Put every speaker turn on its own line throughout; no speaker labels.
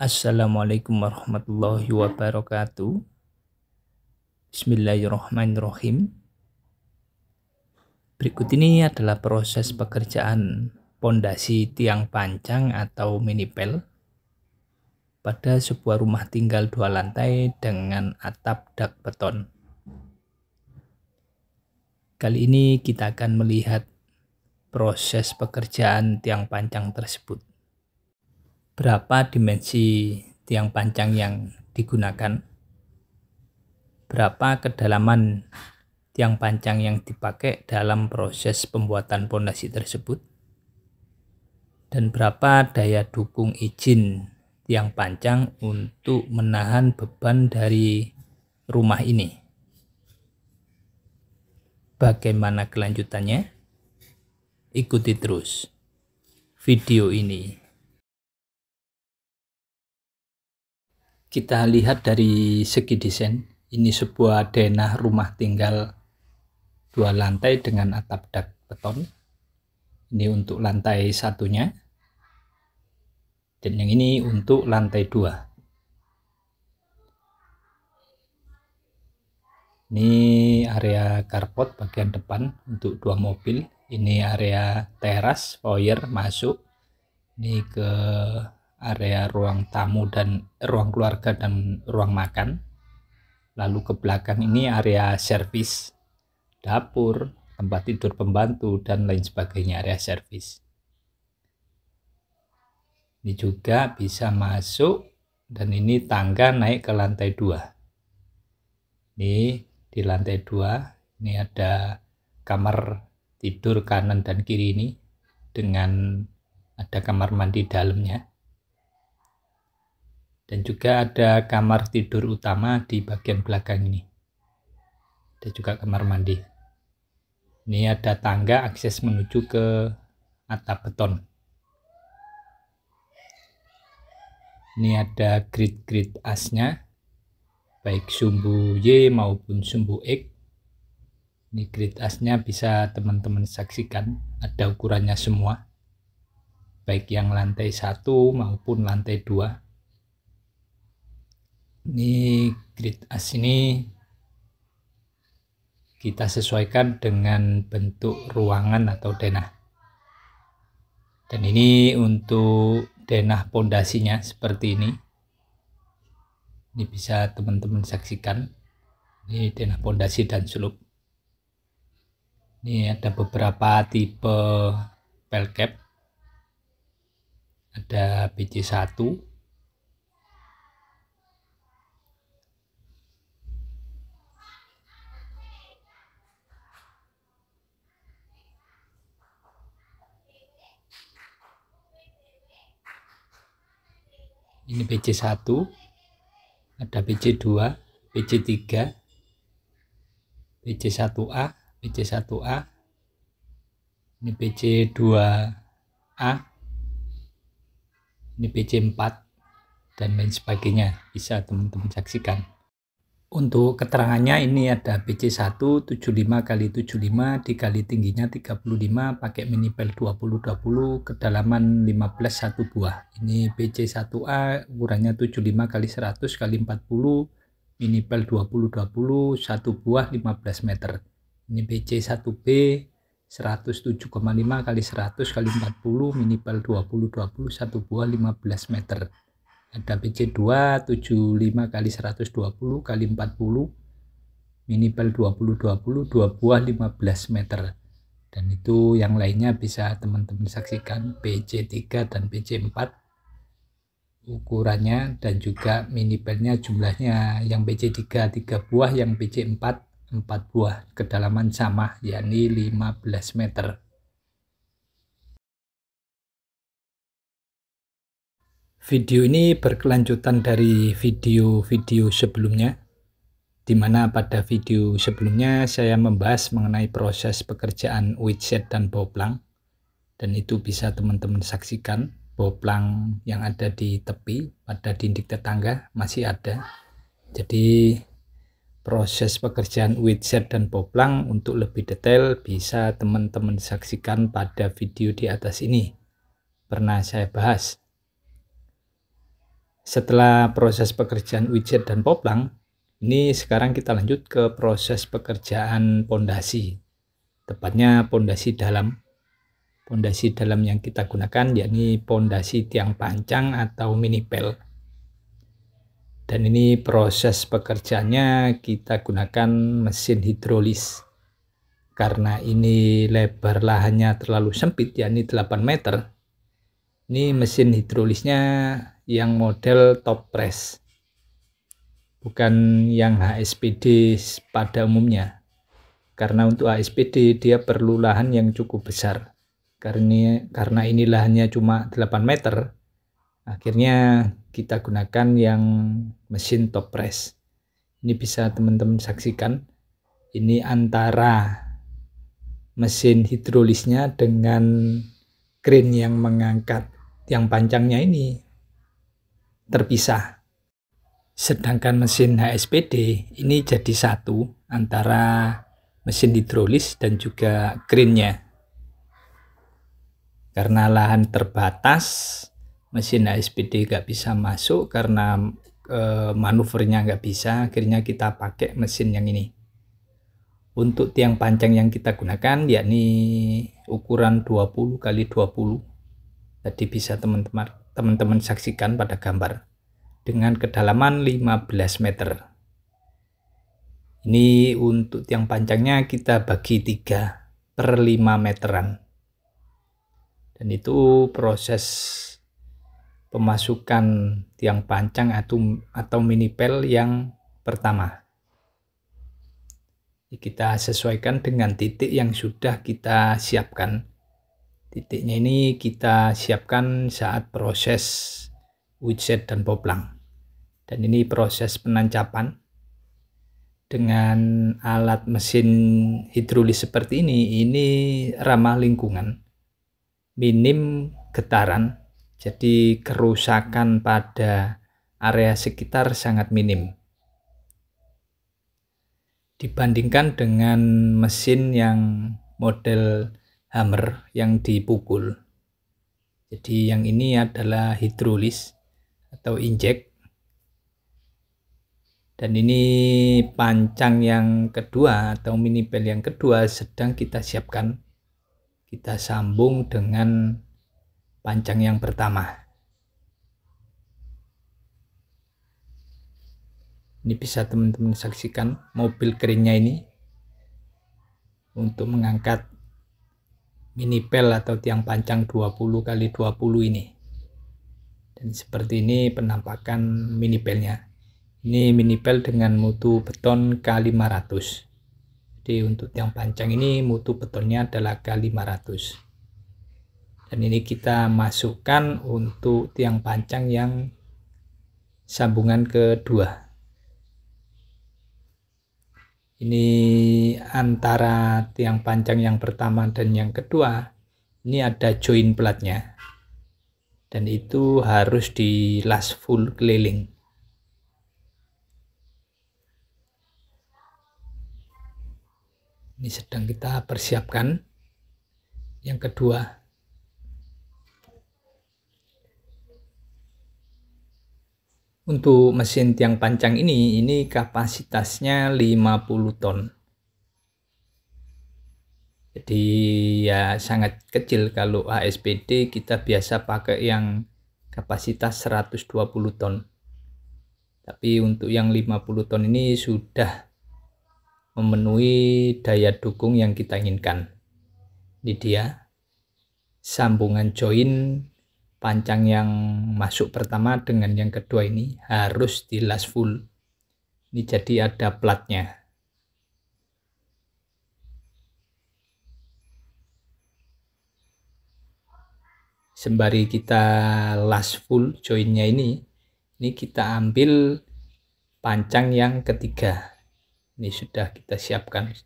Assalamualaikum warahmatullahi wabarakatuh. Bismillahirrahmanirrahim. Berikut ini adalah proses pekerjaan pondasi tiang panjang atau minipel pada sebuah rumah tinggal dua lantai dengan atap dak beton. Kali ini kita akan melihat proses pekerjaan tiang panjang tersebut berapa dimensi tiang panjang yang digunakan, berapa kedalaman tiang panjang yang dipakai dalam proses pembuatan pondasi tersebut, dan berapa daya dukung izin tiang panjang untuk menahan beban dari rumah ini. Bagaimana kelanjutannya? Ikuti terus video ini. kita lihat dari segi desain, ini sebuah denah rumah tinggal dua lantai dengan atap dak beton. Ini untuk lantai satunya. Dan yang ini untuk lantai dua. Ini area carport bagian depan untuk dua mobil. Ini area teras, foyer masuk. Ini ke area ruang tamu dan ruang keluarga dan ruang makan. Lalu ke belakang ini area servis, dapur, tempat tidur pembantu dan lain sebagainya area servis. Ini juga bisa masuk dan ini tangga naik ke lantai dua. Ini di lantai dua ini ada kamar tidur kanan dan kiri ini dengan ada kamar mandi dalamnya. Dan juga ada kamar tidur utama di bagian belakang ini. Ada juga kamar mandi. Ini ada tangga akses menuju ke atap beton. Ini ada grid-grid asnya, baik sumbu Y maupun sumbu X. Ini grid asnya bisa teman-teman saksikan, ada ukurannya semua, baik yang lantai satu maupun lantai dua ini grid as ini kita sesuaikan dengan bentuk ruangan atau denah dan ini untuk denah pondasinya seperti ini ini bisa teman-teman saksikan ini denah pondasi dan sulup ini ada beberapa tipe pelcap ada BC1 ini BC1 ada BC2 BC3 BC1A BC1A ini BC2A ini BC4 dan lain sebagainya bisa teman-teman saksikan untuk keterangannya ini ada BC1 75 kali 75 dikali tingginya 35 pakai mini pel 2020 kedalaman 15 1 buah. Ini BC1A ukurannya 75 kali 100 kali 40 mini pel 2020 1 buah 15 meter. Ini BC1B 107,5 kali 100 kali 40 mini pel 2020 1 buah 15 meter ada PC 2 75 kali 120 kali 40 minimal 20 20 2 buah 15 meter dan itu yang lainnya bisa teman-teman saksikan PC 3 dan PC 4 ukurannya dan juga minipelnya jumlahnya yang PC 3 3 buah yang PC 4 4 buah kedalaman sama yakni 15 meter Video ini berkelanjutan dari video-video sebelumnya, di mana pada video sebelumnya saya membahas mengenai proses pekerjaan widget dan boplang, dan itu bisa teman-teman saksikan boplang yang ada di tepi pada dinding tetangga masih ada. Jadi proses pekerjaan widget dan boplang untuk lebih detail bisa teman-teman saksikan pada video di atas ini. Pernah saya bahas. Setelah proses pekerjaan widget dan poplang, ini sekarang kita lanjut ke proses pekerjaan pondasi. Tepatnya pondasi dalam. Pondasi dalam yang kita gunakan yakni pondasi tiang pancang atau mini pel. Dan ini proses pekerjaannya kita gunakan mesin hidrolis. Karena ini lebar lahannya terlalu sempit yakni 8 meter, ini mesin hidrolisnya yang model top press. Bukan yang HSPD pada umumnya. Karena untuk HSPD dia perlu lahan yang cukup besar. Karena karena ini lahannya cuma 8 meter, akhirnya kita gunakan yang mesin top press ini bisa teman-teman saksikan ini antara mesin hidrolisnya dengan crane yang mengangkat yang panjangnya ini terpisah. Sedangkan mesin HSPD ini jadi satu antara mesin hidrolis dan juga greennya. Karena lahan terbatas, mesin HSPD nggak bisa masuk karena e, manuvernya nggak bisa, akhirnya kita pakai mesin yang ini. Untuk tiang panjang yang kita gunakan yakni ukuran 20 kali 20 Tadi bisa teman-teman teman-teman saksikan pada gambar dengan kedalaman 15 meter. Ini untuk tiang panjangnya kita bagi tiga per 5 meteran. Dan itu proses pemasukan tiang panjang atau, atau mini pel yang pertama. Kita sesuaikan dengan titik yang sudah kita siapkan Titiknya ini kita siapkan saat proses widget dan poplang. Dan ini proses penancapan dengan alat mesin hidrolis seperti ini, ini ramah lingkungan, minim getaran, jadi kerusakan pada area sekitar sangat minim. Dibandingkan dengan mesin yang model hammer yang dipukul. Jadi yang ini adalah hidrolis atau injek. Dan ini pancang yang kedua atau mini pel yang kedua sedang kita siapkan. Kita sambung dengan pancang yang pertama. Ini bisa teman-teman saksikan mobil keringnya ini untuk mengangkat mini pel atau tiang pancang 20 kali 20 ini dan seperti ini penampakan mini pelnya ini mini pel dengan mutu beton K500 jadi untuk tiang pancang ini mutu betonnya adalah K500 dan ini kita masukkan untuk tiang pancang yang sambungan kedua ini antara tiang panjang yang pertama dan yang kedua ini ada join platnya dan itu harus di last full keliling ini sedang kita persiapkan yang kedua Untuk mesin tiang pancang ini, ini kapasitasnya 50 ton. Jadi ya sangat kecil kalau ASPD kita biasa pakai yang kapasitas 120 ton. Tapi untuk yang 50 ton ini sudah memenuhi daya dukung yang kita inginkan. Ini dia sambungan join pancang yang masuk pertama dengan yang kedua ini harus di last full ini jadi ada platnya sembari kita last full joinnya ini ini kita ambil pancang yang ketiga ini sudah kita siapkan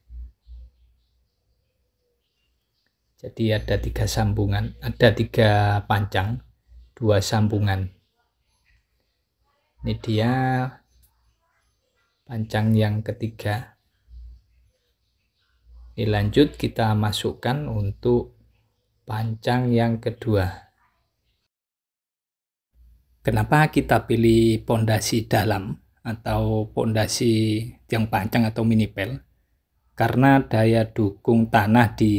Jadi ada tiga sambungan, ada tiga panjang dua sambungan. Ini dia panjang yang ketiga. Ini lanjut kita masukkan untuk panjang yang kedua. Kenapa kita pilih pondasi dalam atau pondasi yang panjang atau mini pel Karena daya dukung tanah di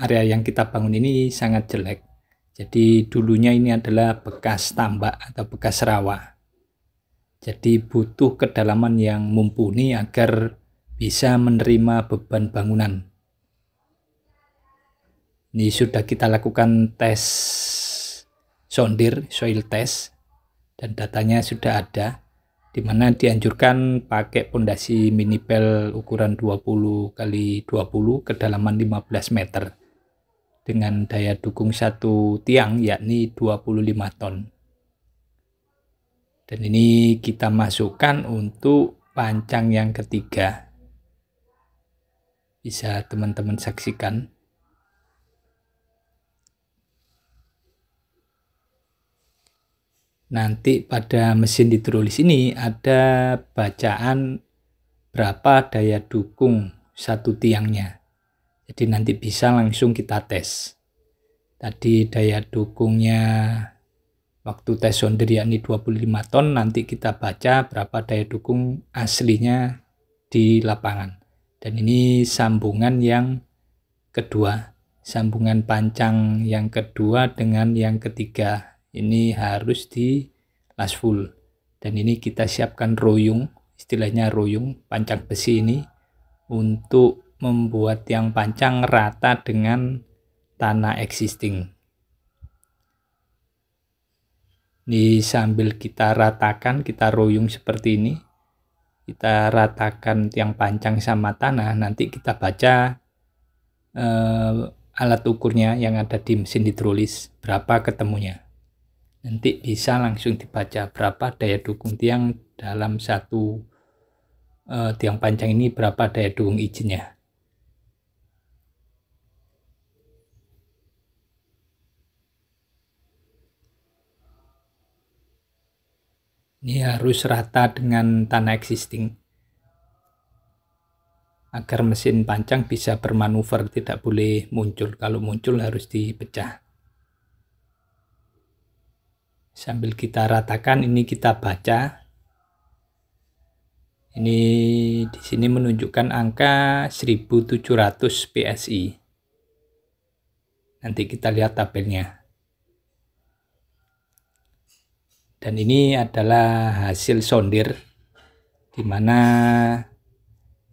area yang kita bangun ini sangat jelek. Jadi dulunya ini adalah bekas tambak atau bekas rawa. Jadi butuh kedalaman yang mumpuni agar bisa menerima beban bangunan. Ini sudah kita lakukan tes sondir, soil test, dan datanya sudah ada, di mana dianjurkan pakai pondasi mini pel ukuran 20 kali 20 kedalaman 15 meter dengan daya dukung satu tiang yakni 25 ton. Dan ini kita masukkan untuk pancang yang ketiga. Bisa teman-teman saksikan. nanti pada mesin hidrolis ini ada bacaan berapa daya dukung satu tiangnya. Jadi nanti bisa langsung kita tes. Tadi daya dukungnya waktu tes sonder yakni 25 ton, nanti kita baca berapa daya dukung aslinya di lapangan. Dan ini sambungan yang kedua, sambungan pancang yang kedua dengan yang ketiga. Ini harus di last full. Dan ini kita siapkan royung, istilahnya royung, pancang besi ini untuk membuat tiang pancang rata dengan tanah existing. Di sambil kita ratakan, kita royung seperti ini. Kita ratakan tiang pancang sama tanah, nanti kita baca eh, alat ukurnya yang ada di mesin hidrolis, berapa ketemunya. Nanti bisa langsung dibaca berapa daya dukung tiang dalam satu eh, tiang pancang ini berapa daya dukung izinnya. Ini iya, harus rata dengan tanah existing. Agar mesin pancang bisa bermanuver, tidak boleh muncul. Kalau muncul harus dipecah. Sambil kita ratakan, ini kita baca. Ini di sini menunjukkan angka 1700 PSI. Nanti kita lihat tabelnya. dan ini adalah hasil sondir dimana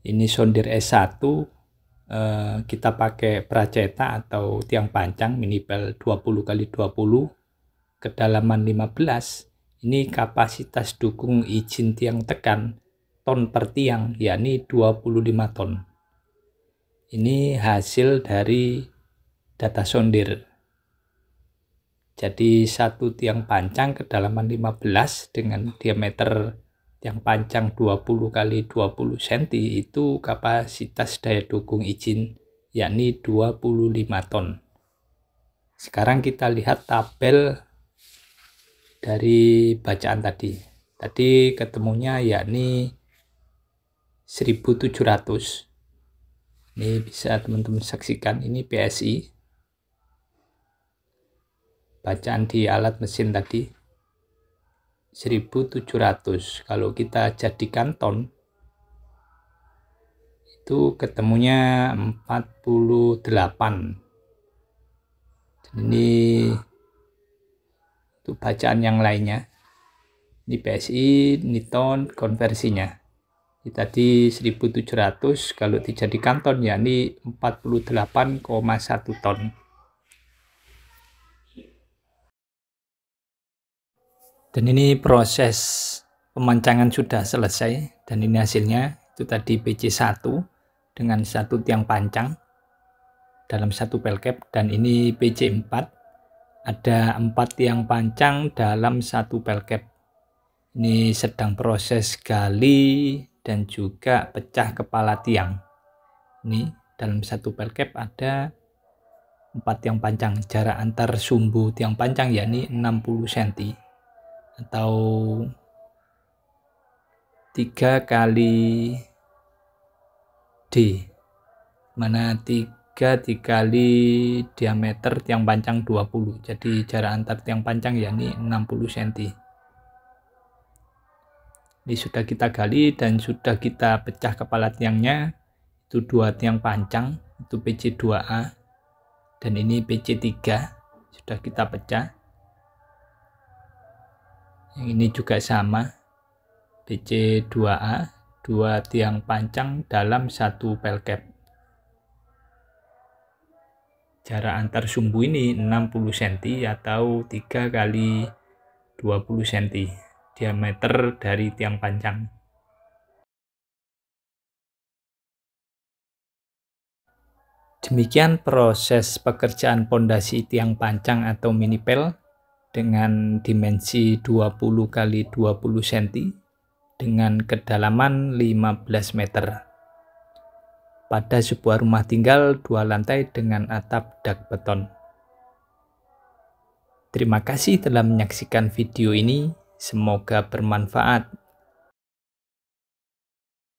ini sondir S1 eh, kita pakai praceta atau tiang pancang minimal 20 kali 20 kedalaman 15 ini kapasitas dukung izin tiang tekan ton per tiang yakni 25 ton ini hasil dari data sondir jadi satu tiang pancang kedalaman 15 dengan diameter yang panjang 20 kali 20 cm itu kapasitas daya dukung izin yakni 25 ton. Sekarang kita lihat tabel dari bacaan tadi. Tadi ketemunya yakni 1700. Ini bisa teman-teman saksikan ini PSI bacaan di alat mesin tadi 1700 kalau kita jadikan ton itu ketemunya 48 jadi itu bacaan yang lainnya ini PSI ini ton konversinya ini tadi 1700 kalau dijadikan ton ya ini 48,1 ton Dan ini proses pemancangan sudah selesai dan ini hasilnya itu tadi PC1 dengan satu tiang pancang dalam satu pelcap dan ini PC4 ada empat tiang pancang dalam satu pelcap. Ini sedang proses gali dan juga pecah kepala tiang. Ini dalam satu pelcap ada empat tiang panjang jarak antar sumbu tiang panjang yakni 60 cm atau tiga kali D mana tiga dikali diameter tiang panjang 20 jadi jarak antar tiang panjang yakni 60 cm ini sudah kita gali dan sudah kita pecah kepala tiangnya itu dua tiang panjang itu PC2A dan ini PC3 sudah kita pecah yang ini juga sama BC 2 a dua tiang pancang dalam satu cap jarak antar sumbu ini 60 cm atau 3 kali 20 cm diameter dari tiang pancang Demikian proses pekerjaan pondasi tiang pancang atau mini pel dengan dimensi 20 kali 20 cm dengan kedalaman 15 meter. Pada sebuah rumah tinggal dua lantai dengan atap dak beton. Terima kasih telah menyaksikan video ini, semoga bermanfaat.